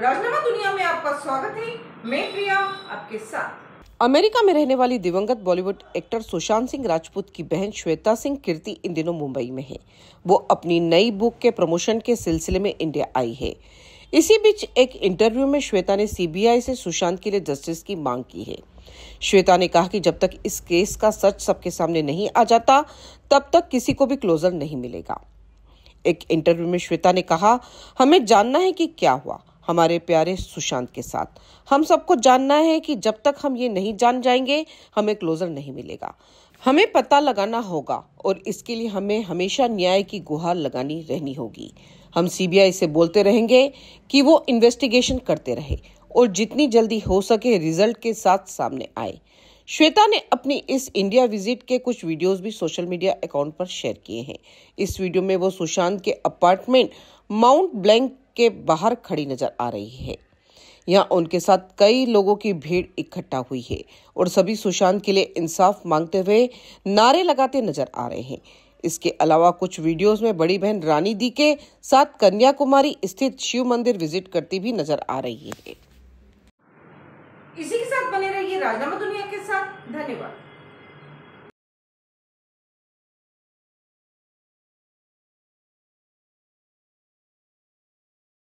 राजनामा दुनिया में आपका स्वागत है मैं प्रिया आपके साथ अमेरिका में रहने वाली दिवंगत बॉलीवुड एक्टर सुशांत सिंह राजपूत की बहन श्वेता सिंह कीर्ति इन दिनों मुंबई में है वो अपनी नई बुक के प्रमोशन के सिलसिले में इंडिया आई है इसी बीच एक इंटरव्यू में श्वेता ने सीबीआई से सुशांत के लिए जस्टिस की मांग की है श्वेता ने कहा कि जब तक इस केस का सच सबके सामने नहीं आ जाता तब तक किसी को भी क्लोजर नहीं मिलेगा एक इंटरव्यू में श्वेता ने कहा हमें जानना है कि क्या हुआ हमारे प्यारे सुशांत के साथ हम सबको जानना है कि जब तक हम ये नहीं जान जाएंगे हमें क्लोजर नहीं मिलेगा हमें पता लगाना होगा और इसके लिए हमें हमेशा न्याय की गुहार लगानी रहनी होगी हम सीबीआई से बोलते रहेंगे कि वो इन्वेस्टिगेशन करते रहे और जितनी जल्दी हो सके रिजल्ट के साथ सामने आए श्वेता ने अपनी इस इंडिया विजिट के कुछ वीडियोस भी सोशल मीडिया अकाउंट पर शेयर किए हैं इस वीडियो में वो सुशांत के अपार्टमेंट माउंट ब्लैंक के बाहर खड़ी नजर आ रही है यहाँ उनके साथ कई लोगों की भीड़ इकट्ठा हुई है और सभी सुशांत के लिए इंसाफ मांगते हुए नारे लगाते नजर आ रहे हैं इसके अलावा कुछ वीडियोस में बड़ी बहन रानी दी के साथ कन्याकुमारी स्थित शिव मंदिर विजिट करती भी नजर आ रही है इसी के साथ बने रहिए राजनामा दुनिया के साथ धन्यवाद